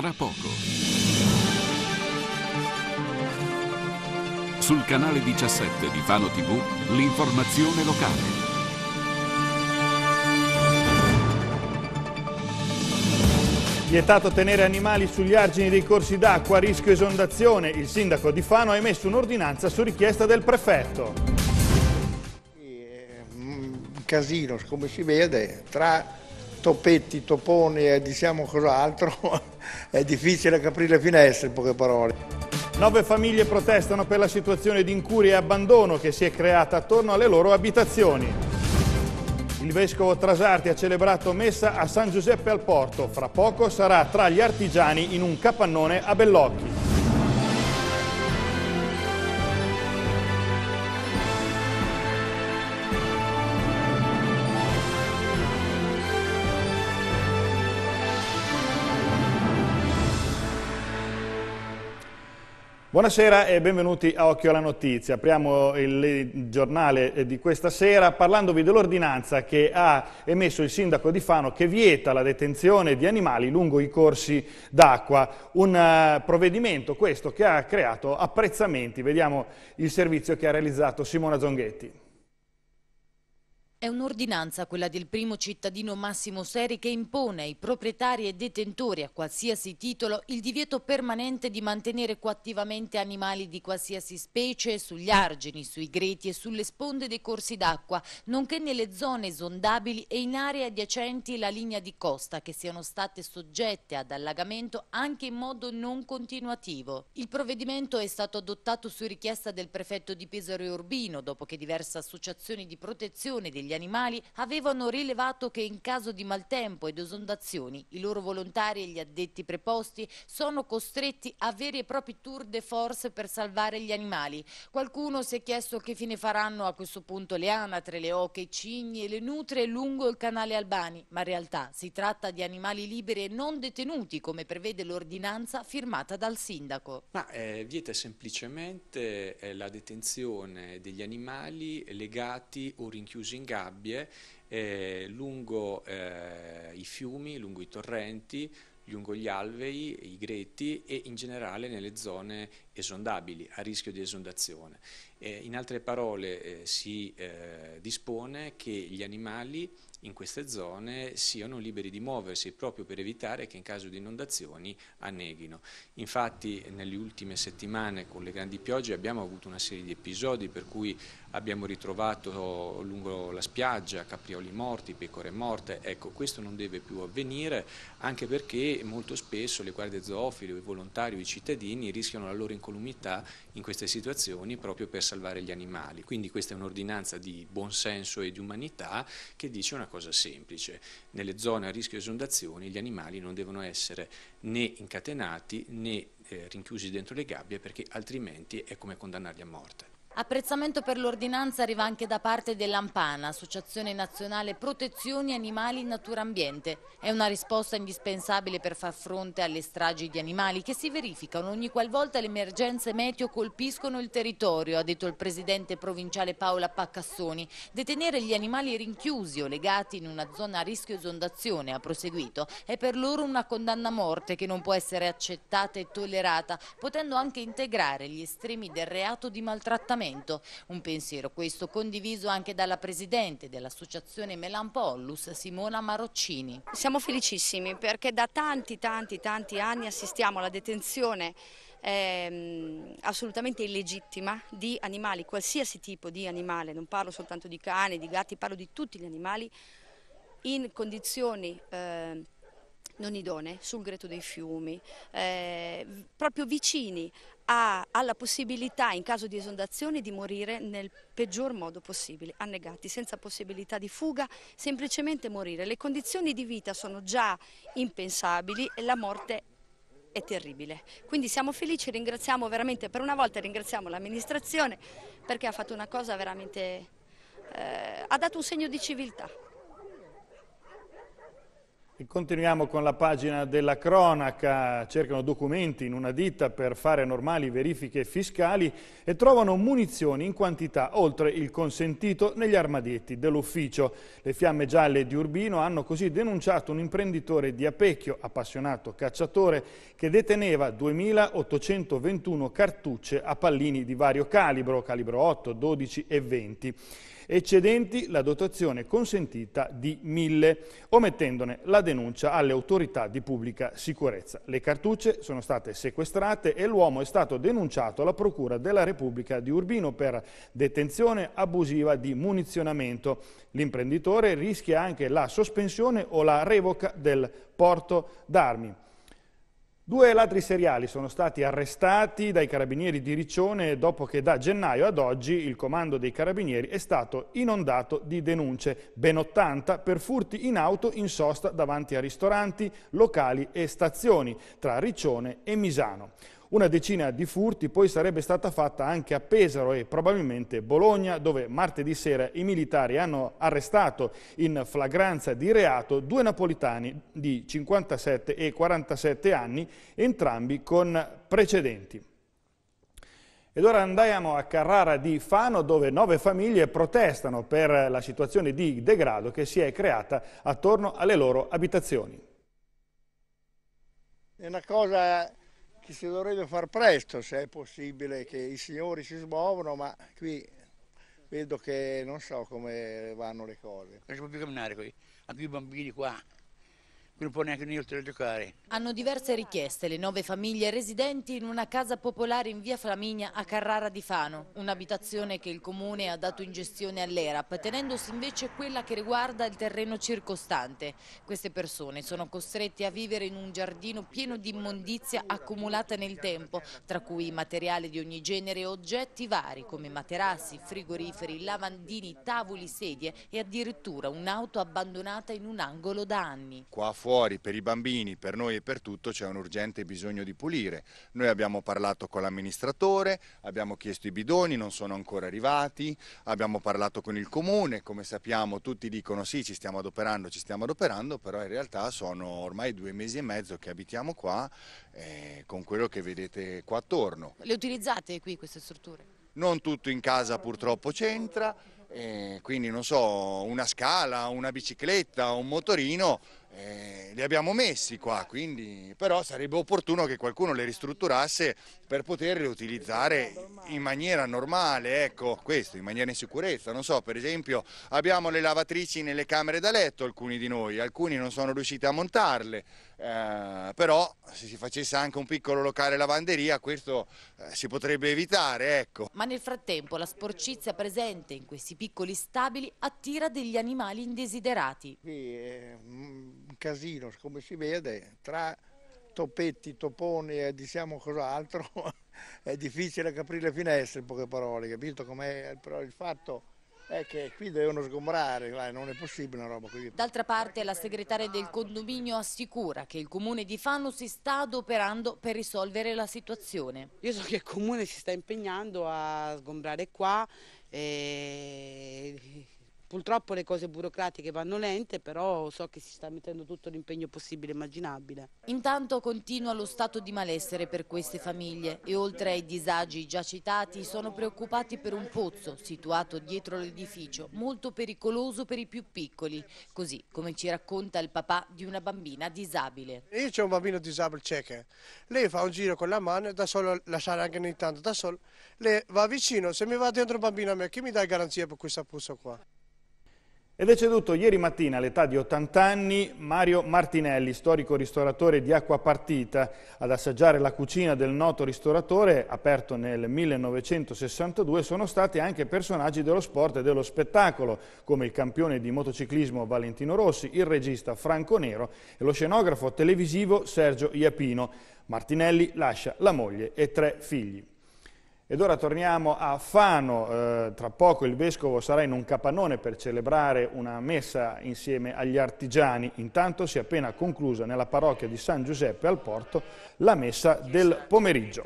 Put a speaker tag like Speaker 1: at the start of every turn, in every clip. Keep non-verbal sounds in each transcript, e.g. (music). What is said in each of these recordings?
Speaker 1: tra poco. Sul canale 17 di Fano TV, l'informazione locale.
Speaker 2: Vietato tenere animali sugli argini dei corsi d'acqua a rischio esondazione. Il sindaco di Fano ha emesso un'ordinanza su richiesta del prefetto.
Speaker 1: Eh, un casino,
Speaker 2: come si vede, tra topetti, toponi e eh, diciamo cos'altro, (laughs) è difficile che aprire le finestre in poche parole. Nove famiglie protestano per la situazione di incuria e abbandono che si è creata attorno alle loro abitazioni. Il vescovo Trasarti ha celebrato messa a San Giuseppe al Porto. Fra poco sarà tra gli artigiani in un capannone a Bellocchi. Buonasera e benvenuti a Occhio alla Notizia. Apriamo il giornale di questa sera parlandovi dell'ordinanza che ha emesso il sindaco di Fano che vieta la detenzione di animali lungo i corsi d'acqua. Un eh, provvedimento questo che ha creato apprezzamenti. Vediamo il servizio che ha realizzato Simona Zonghetti.
Speaker 3: È un'ordinanza, quella del primo cittadino Massimo Seri, che impone ai proprietari e detentori a qualsiasi titolo il divieto permanente di mantenere coattivamente animali di qualsiasi specie sugli argini, sui greti e sulle sponde dei corsi d'acqua, nonché nelle zone esondabili e in aree adiacenti la linea di costa che siano state soggette ad allagamento anche in modo non continuativo. Il provvedimento è stato adottato su richiesta del prefetto di Pesaro e Urbino, dopo che diverse associazioni di protezione degli degli animali avevano rilevato che in caso di maltempo ed esondazioni i loro volontari e gli addetti preposti sono costretti a veri e propri tour de force per salvare gli animali. Qualcuno si è chiesto che fine faranno a questo punto le anatre, le oche, i cigni e le nutre lungo il canale Albani, ma in realtà si tratta di animali liberi e non detenuti come prevede l'ordinanza firmata dal sindaco.
Speaker 1: Ma eh, vieta semplicemente eh, la detenzione degli animali legati o rinchiusi in gabbia gabbie eh, lungo eh, i fiumi, lungo i torrenti, lungo gli alvei, i greti e in generale nelle zone esondabili, a rischio di esondazione. Eh, in altre parole eh, si eh, dispone che gli animali in queste zone siano liberi di muoversi proprio per evitare che in caso di inondazioni anneghino. Infatti nelle ultime settimane con le grandi piogge abbiamo avuto una serie di episodi per cui abbiamo ritrovato lungo la spiaggia caprioli morti, pecore morte, ecco questo non deve più avvenire anche perché molto spesso le guardie zoofile, i volontari, i cittadini rischiano la loro incolumità in queste situazioni proprio per salvare gli animali, quindi questa è un'ordinanza di buonsenso e di umanità che dice una cosa semplice, nelle zone a rischio esondazioni gli animali non devono essere né incatenati né eh, rinchiusi dentro le gabbie perché altrimenti è come condannarli a morte.
Speaker 3: Apprezzamento per l'ordinanza arriva anche da parte dell'Ampana, Associazione Nazionale Protezioni Animali Natura Ambiente. È una risposta indispensabile per far fronte alle stragi di animali che si verificano ogni qualvolta le emergenze meteo colpiscono il territorio, ha detto il presidente provinciale Paola Paccassoni. Detenere gli animali rinchiusi o legati in una zona a rischio esondazione, ha proseguito, è per loro una condanna a morte che non può essere accettata e tollerata, potendo anche integrare gli estremi del reato di maltrattamento momento. Un pensiero questo condiviso anche dalla Presidente dell'Associazione Melampollus Simona Maroccini. Siamo felicissimi perché da tanti tanti tanti anni assistiamo alla detenzione Ehm, assolutamente illegittima di animali, qualsiasi tipo di animale, non parlo soltanto di cani, di gatti, parlo di tutti gli animali, in condizioni eh, non idonee, sul greto dei fiumi, eh, proprio vicini ha, ha la possibilità in caso di esondazione di morire nel peggior modo possibile, annegati, senza possibilità di fuga, semplicemente morire. Le condizioni di vita sono già impensabili e la morte è terribile. Quindi siamo felici, ringraziamo veramente, per una volta ringraziamo l'amministrazione perché ha fatto una cosa veramente, eh, ha dato un segno di civiltà
Speaker 2: continuiamo con la pagina della cronaca, cercano documenti in una ditta per fare normali verifiche fiscali e trovano munizioni in quantità oltre il consentito negli armadietti dell'ufficio. Le fiamme gialle di Urbino hanno così denunciato un imprenditore di Apecchio, appassionato cacciatore, che deteneva 2.821 cartucce a pallini di vario calibro, calibro 8, 12 e 20 eccedenti la dotazione consentita di 1000, omettendone la denuncia alle autorità di pubblica sicurezza. Le cartucce sono state sequestrate e l'uomo è stato denunciato alla Procura della Repubblica di Urbino per detenzione abusiva di munizionamento. L'imprenditore rischia anche la sospensione o la revoca del porto d'armi. Due ladri seriali sono stati arrestati dai carabinieri di Riccione dopo che da gennaio ad oggi il comando dei carabinieri è stato inondato di denunce, ben 80 per furti in auto in sosta davanti a ristoranti, locali e stazioni tra Riccione e Misano. Una decina di furti poi sarebbe stata fatta anche a Pesaro e probabilmente Bologna, dove martedì sera i militari hanno arrestato in flagranza di reato due napolitani di 57 e 47 anni, entrambi con precedenti. Ed ora andiamo a Carrara di Fano dove nove famiglie protestano per la situazione di degrado che si è creata attorno alle loro abitazioni.
Speaker 4: È una cosa che si dovrebbe far presto se è possibile che i signori si smuovono, ma qui vedo che non so come vanno le cose. Non si può più camminare qui, anche i bambini qua non può neanche venire a giocare.
Speaker 3: Hanno diverse richieste le nove famiglie residenti in una casa popolare in via Flaminia a Carrara di Fano, un'abitazione che il comune ha dato in gestione all'ERAP, tenendosi invece quella che riguarda il terreno circostante. Queste persone sono costrette a vivere in un giardino pieno di immondizia accumulata nel tempo, tra cui materiale di ogni genere e oggetti vari come materassi, frigoriferi, lavandini, tavoli, sedie e addirittura un'auto abbandonata in un angolo da anni.
Speaker 4: Qua fuori fuori per i bambini, per noi e per tutto c'è un urgente bisogno di pulire. Noi abbiamo parlato con l'amministratore, abbiamo chiesto i bidoni, non sono ancora arrivati, abbiamo parlato con il comune, come sappiamo tutti dicono sì ci stiamo adoperando, ci stiamo adoperando, però in realtà sono ormai due mesi e mezzo che abitiamo qua eh, con quello che vedete qua attorno.
Speaker 3: Le utilizzate qui queste strutture?
Speaker 4: Non tutto in casa purtroppo c'entra, eh, quindi non so, una scala, una bicicletta, un motorino eh, li abbiamo messi qua, quindi, però sarebbe opportuno che qualcuno le ristrutturasse per poterle utilizzare in maniera normale, ecco, questo, in maniera in sicurezza. Non so, per esempio abbiamo le lavatrici nelle camere da letto alcuni di noi, alcuni non sono riusciti a montarle, eh, però se si facesse anche un piccolo locale lavanderia questo eh, si potrebbe evitare, ecco. Ma nel
Speaker 3: frattempo la sporcizia presente in questi piccoli stabili attira degli animali indesiderati.
Speaker 1: Sì, eh, mm, un casino, come si vede, tra topetti,
Speaker 4: toponi e diciamo cos'altro, (laughs) è difficile che aprire le finestre in poche parole,
Speaker 2: capito com'è? Però il fatto è che qui devono sgombrare, eh, non è possibile una roba così.
Speaker 3: D'altra parte la segretaria del condominio assicura che il comune di Fanno si sta adoperando per risolvere la situazione. Io so che il comune si sta impegnando a sgombrare qua e Purtroppo le cose burocratiche vanno lente, però so che si sta mettendo tutto l'impegno possibile e immaginabile. Intanto continua lo stato di malessere per queste famiglie e oltre ai disagi già citati sono preoccupati per un pozzo situato dietro l'edificio, molto pericoloso per i più piccoli, così come ci racconta il papà di una bambina disabile.
Speaker 1: Io ho un bambino disabile cieca, lei fa un giro con la mano, da solo lasciare anche ogni tanto, da solo, lei va vicino, se mi va dentro un bambino a me, chi mi dà garanzia per questa pozza qua? è deceduto ieri mattina
Speaker 2: all'età di 80 anni Mario Martinelli, storico ristoratore di Acquapartita, ad assaggiare la cucina del noto ristoratore aperto nel 1962 sono stati anche personaggi dello sport e dello spettacolo, come il campione di motociclismo Valentino Rossi, il regista Franco Nero e lo scenografo televisivo Sergio Iapino. Martinelli lascia la moglie e tre figli. Ed ora torniamo a Fano, eh, tra poco il Vescovo sarà in un capannone per celebrare una messa insieme agli artigiani. Intanto si è appena conclusa nella parrocchia di San Giuseppe al Porto la messa del pomeriggio.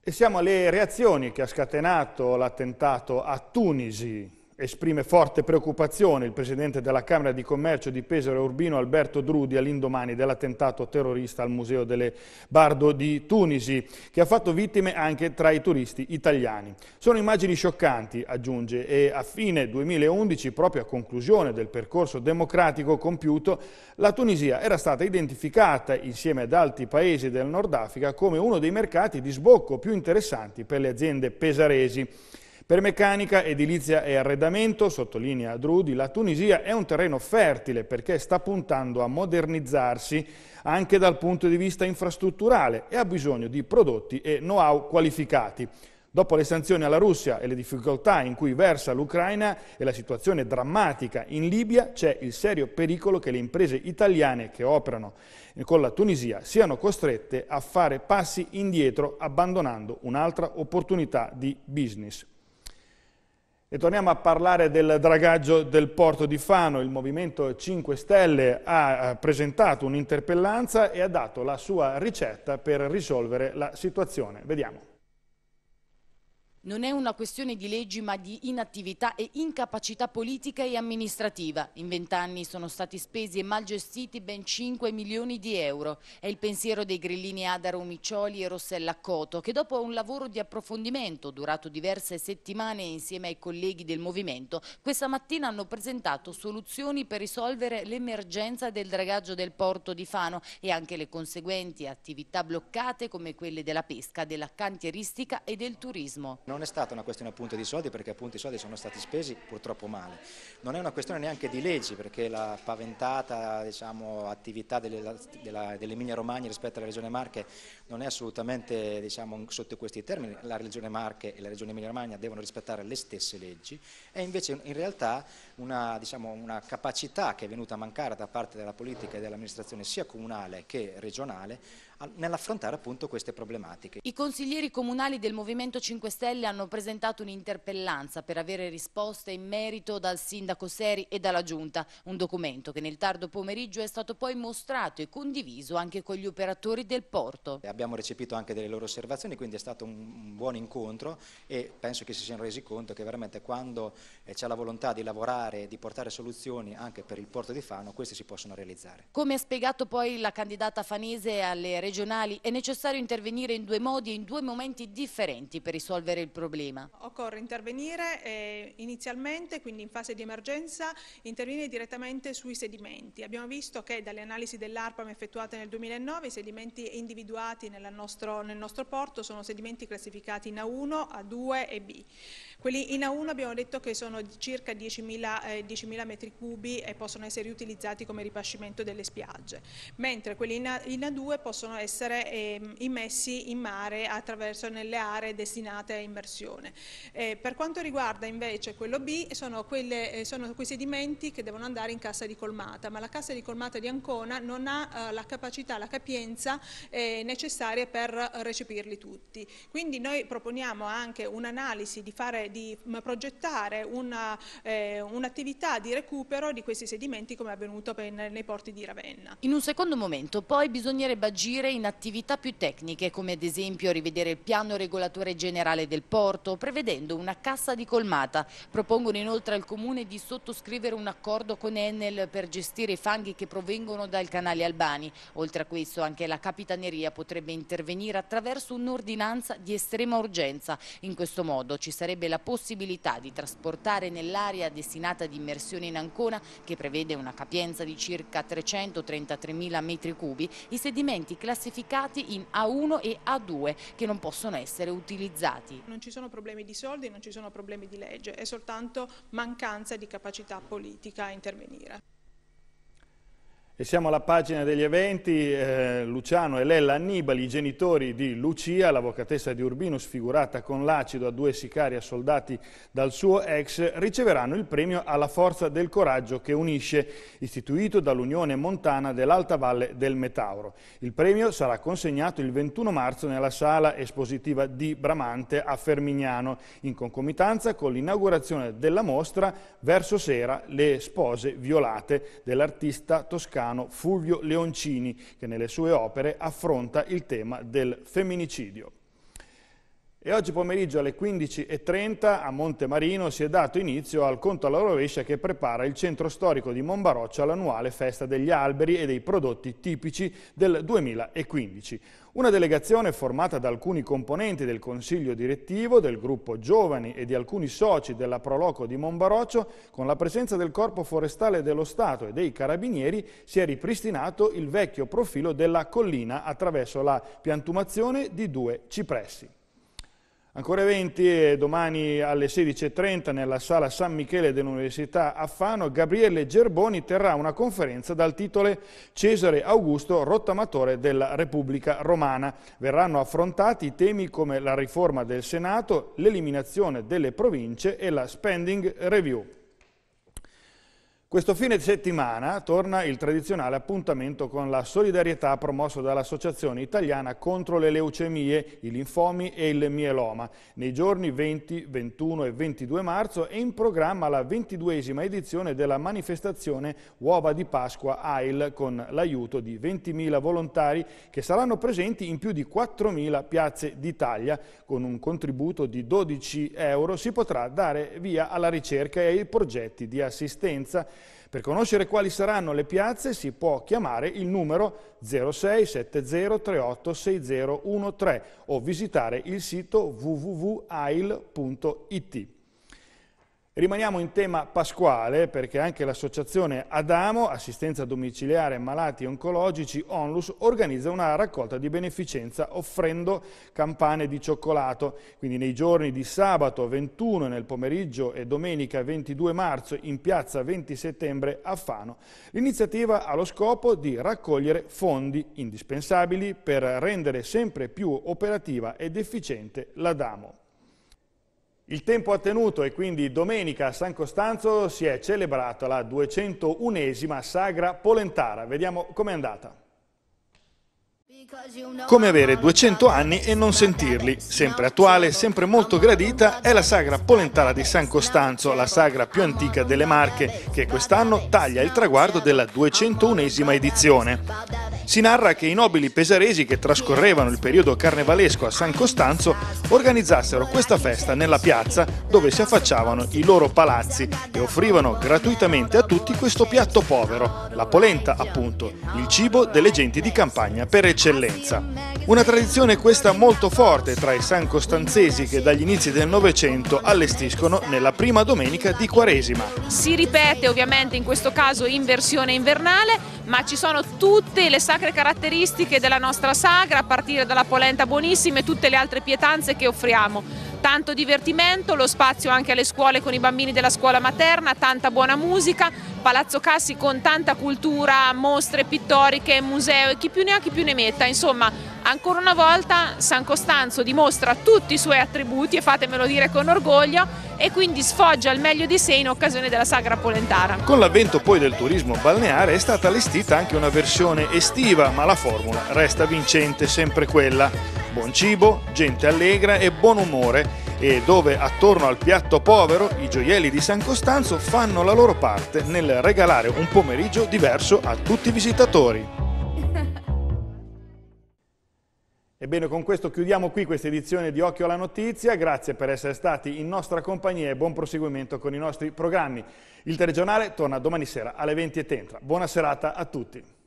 Speaker 2: E siamo alle reazioni che ha scatenato l'attentato a Tunisi esprime forte preoccupazione il presidente della Camera di Commercio di Pesaro Urbino Alberto Drudi all'indomani dell'attentato terrorista al Museo delle Bardo di Tunisi, che ha fatto vittime anche tra i turisti italiani. Sono immagini scioccanti, aggiunge, e a fine 2011, proprio a conclusione del percorso democratico compiuto, la Tunisia era stata identificata, insieme ad altri paesi del Nord Africa, come uno dei mercati di sbocco più interessanti per le aziende pesaresi. Per meccanica, edilizia e arredamento, sottolinea Drudi, la Tunisia è un terreno fertile perché sta puntando a modernizzarsi anche dal punto di vista infrastrutturale e ha bisogno di prodotti e know-how qualificati. Dopo le sanzioni alla Russia e le difficoltà in cui versa l'Ucraina e la situazione drammatica in Libia, c'è il serio pericolo che le imprese italiane che operano con la Tunisia siano costrette a fare passi indietro abbandonando un'altra opportunità di business. E torniamo a parlare del dragaggio del porto di Fano. Il Movimento 5 Stelle ha eh, presentato un'interpellanza e ha dato la sua ricetta per risolvere la situazione. Vediamo.
Speaker 3: Non è una questione di leggi ma di inattività e incapacità politica e amministrativa. In vent'anni sono stati spesi e mal gestiti ben 5 milioni di euro. È il pensiero dei grillini Adaro Miccioli e Rossella Coto che dopo un lavoro di approfondimento durato diverse settimane insieme ai colleghi del Movimento questa mattina hanno presentato soluzioni per risolvere l'emergenza del dragaggio del porto di Fano e anche le conseguenti attività bloccate come quelle della pesca, della cantieristica e del turismo. Non è stata una questione appunto di soldi perché appunto i soldi sono stati spesi purtroppo male, non è una questione neanche di leggi perché la paventata diciamo, attività dell'Emilia Romagna rispetto alla Regione Marche non è assolutamente diciamo, sotto questi termini, la Regione Marche e la Regione Emilia Romagna devono rispettare le stesse leggi, è invece in realtà una, diciamo, una capacità che è venuta a mancare da parte della politica e dell'amministrazione sia comunale che regionale nell'affrontare appunto queste problematiche. I consiglieri comunali del Movimento 5 Stelle hanno presentato un'interpellanza per avere risposte in merito dal sindaco Seri e dalla Giunta, un documento che nel tardo pomeriggio è stato poi mostrato e condiviso anche con gli operatori del porto. Abbiamo recepito anche delle loro osservazioni, quindi è stato un buon incontro e penso che si siano resi conto che veramente quando eh, c'è la volontà di lavorare, e di portare soluzioni anche per il porto di Fano, queste si possono realizzare. Come ha spiegato poi la candidata fanese alle regioni regionali è necessario intervenire in due modi e in due momenti differenti per risolvere il problema.
Speaker 5: Occorre intervenire eh, inizialmente, quindi in fase di emergenza, intervenire direttamente sui sedimenti. Abbiamo visto che dalle analisi dell'ARPAM effettuate nel 2009 i sedimenti individuati nostro, nel nostro porto sono sedimenti classificati in A1, A2 e B. Quelli in A1 abbiamo detto che sono circa 10.000 eh, 10 metri cubi e possono essere utilizzati come ripascimento delle spiagge, mentre quelli in, A, in A2 possono essere eh, immessi in mare attraverso nelle aree destinate a immersione. Eh, per quanto riguarda invece quello B, sono, quelle, eh, sono, quei sedimenti che devono andare in cassa di colmata, ma la cassa di colmata di Ancona non ha eh, la capacità, la capienza eh, necessaria per recepirli tutti. Quindi noi proponiamo anche un'analisi di fare di mm, progettare eh, un'attività eh, un di recupero di questi sedimenti come è avvenuto per, nei porti di Ravenna.
Speaker 3: In un secondo momento poi bisognerebbe agire in attività più tecniche come ad esempio rivedere il piano regolatore generale del porto prevedendo una cassa di colmata. Propongono inoltre al Comune di sottoscrivere un accordo con Enel per gestire i fanghi che provengono dal canale Albani. Oltre a questo anche la Capitaneria potrebbe intervenire attraverso un'ordinanza di estrema urgenza. In questo modo ci sarebbe la possibilità di trasportare nell'area destinata ad immersione in Ancona, che prevede una capienza di circa 333.000 metri cubi, i sedimenti classificati in A1 e A2 che non possono essere utilizzati.
Speaker 5: Non ci sono problemi di soldi, non ci sono problemi di legge, è soltanto mancanza di capacità politica a intervenire.
Speaker 2: E siamo alla pagina degli eventi, eh, Luciano e Lella Annibali, i genitori di Lucia, l'avvocatessa di Urbino sfigurata con l'acido a due sicari assoldati dal suo ex, riceveranno il premio alla forza del coraggio che unisce, istituito dall'Unione Montana dell'Alta Valle del Metauro. Il premio sarà consegnato il 21 marzo nella sala espositiva di Bramante a Fermignano, in concomitanza con l'inaugurazione della mostra Verso Sera, le spose violate dell'artista toscano italiano Fulvio Leoncini, che nelle sue opere affronta il tema del femminicidio. E oggi pomeriggio alle 15.30 a Montemarino si è dato inizio al conto alla rovescia che prepara il centro storico di Monbaroccia all'annuale festa degli alberi e dei prodotti tipici del 2015. Una delegazione formata da alcuni componenti del consiglio direttivo, del gruppo giovani e di alcuni soci della Proloco di Monbaroccio, con la presenza del Corpo Forestale dello Stato e dei Carabinieri, si è ripristinato il vecchio profilo della collina attraverso la piantumazione di due cipressi. Ancora 20 eh, domani alle 16.30 nella sala San Michele dell'Università a Fano, Gabriele Gerboni terrà una conferenza dal titolo Cesare Augusto, rottamatore della Repubblica Romana. Verranno affrontati temi come la riforma del Senato, l'eliminazione delle province e la spending review. Questo fine settimana torna il tradizionale appuntamento con la solidarietà promosso dall'Associazione Italiana contro le leucemie, i linfomi e il mieloma. Nei giorni 20, 21 e 22 marzo è in programma la 22esima edizione della manifestazione Uova di Pasqua AIL con l'aiuto di 20.000 volontari che saranno presenti in più di 4.000 piazze d'Italia. Con un contributo di 12 euro si potrà dare via alla ricerca e ai progetti di assistenza per conoscere quali saranno le piazze si può chiamare il numero 0670386013 o visitare il sito www.ail.it. Rimaniamo in tema pasquale perché anche l'associazione Adamo, assistenza domiciliare malati oncologici, Onlus, organizza una raccolta di beneficenza offrendo campane di cioccolato. Quindi nei giorni di sabato 21 nel pomeriggio e domenica 22 marzo in piazza 20 settembre a Fano. L'iniziativa ha lo scopo di raccogliere fondi indispensabili per rendere sempre più operativa ed efficiente l'Adamo. Il tempo ha tenuto e quindi domenica a San Costanzo si è celebrata la 201esima Sagra Polentara. Vediamo com'è andata. Come avere 200 anni e non sentirli. Sempre attuale, sempre molto gradita, è la sagra polentara di San Costanzo, la sagra più antica delle Marche, che quest'anno taglia il traguardo della 201esima edizione si narra che i nobili pesaresi che trascorrevano il periodo carnevalesco a San Costanzo organizzassero questa festa nella piazza dove si affacciavano i loro palazzi e offrivano gratuitamente a tutti questo piatto povero, la polenta appunto, il cibo delle genti di campagna per eccellenza. Una tradizione questa molto forte tra i san costanzesi che dagli inizi del Novecento allestiscono nella prima domenica di Quaresima.
Speaker 5: Si ripete ovviamente in questo caso in versione invernale, ma ci sono tutte le sacre sacre caratteristiche della nostra sagra, a partire dalla polenta buonissima e tutte le altre pietanze che offriamo tanto divertimento, lo spazio anche alle scuole con i bambini della scuola materna, tanta buona musica, Palazzo Cassi con tanta cultura, mostre pittoriche, museo e chi più ne ha chi più ne metta, insomma ancora una volta San Costanzo dimostra tutti i suoi attributi e fatemelo dire con orgoglio e quindi sfoggia il meglio di sé in occasione della Sagra Polentara.
Speaker 2: Con l'avvento poi del turismo balneare è stata allestita anche una versione estiva ma la formula resta vincente sempre quella buon cibo, gente allegra e buon umore e dove attorno al piatto povero i gioielli di San Costanzo fanno la loro parte nel regalare un pomeriggio diverso a tutti i visitatori. (laughs) Ebbene, con questo chiudiamo qui questa edizione di Occhio alla Notizia. Grazie per essere stati in nostra compagnia e buon proseguimento con i nostri programmi. Il telegiornale torna domani sera alle 20.30. Buona serata a tutti.